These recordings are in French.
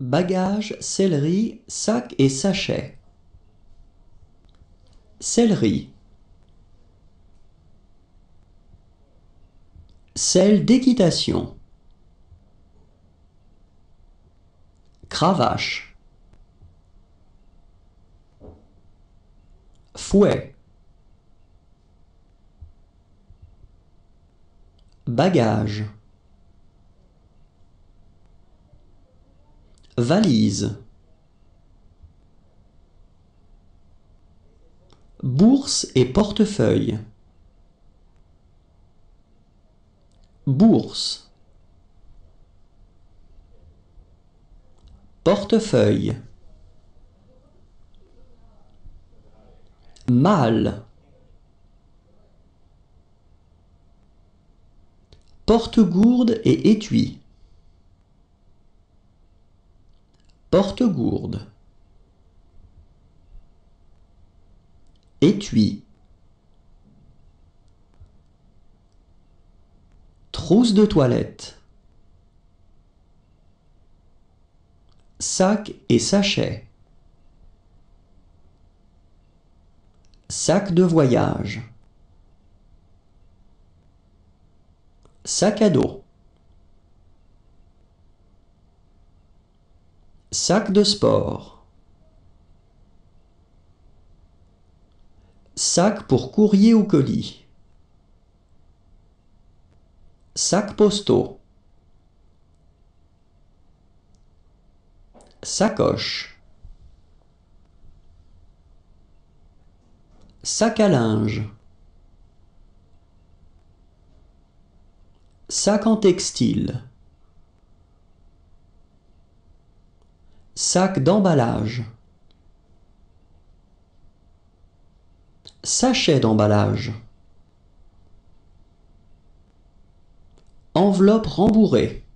Bagages, sellerie, sacs et sachets. Sellerie. Selle d'équitation. Cravache. Fouet. Bagage. Valise. Bourse et portefeuille. Bourse. Portefeuille. Mal. Porte-gourde et étui. porte-gourde, étui, trousse de toilette, sac et sachet, sac de voyage, sac à dos. Sac de sport. Sac pour courrier ou colis. Sac postaux. Sacoche. Sac à linge. Sac en textile. Sac d'emballage. Sachet d'emballage. Enveloppe rembourrée.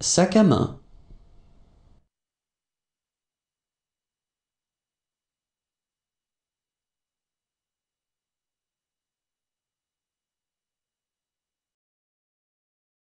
Sac à main.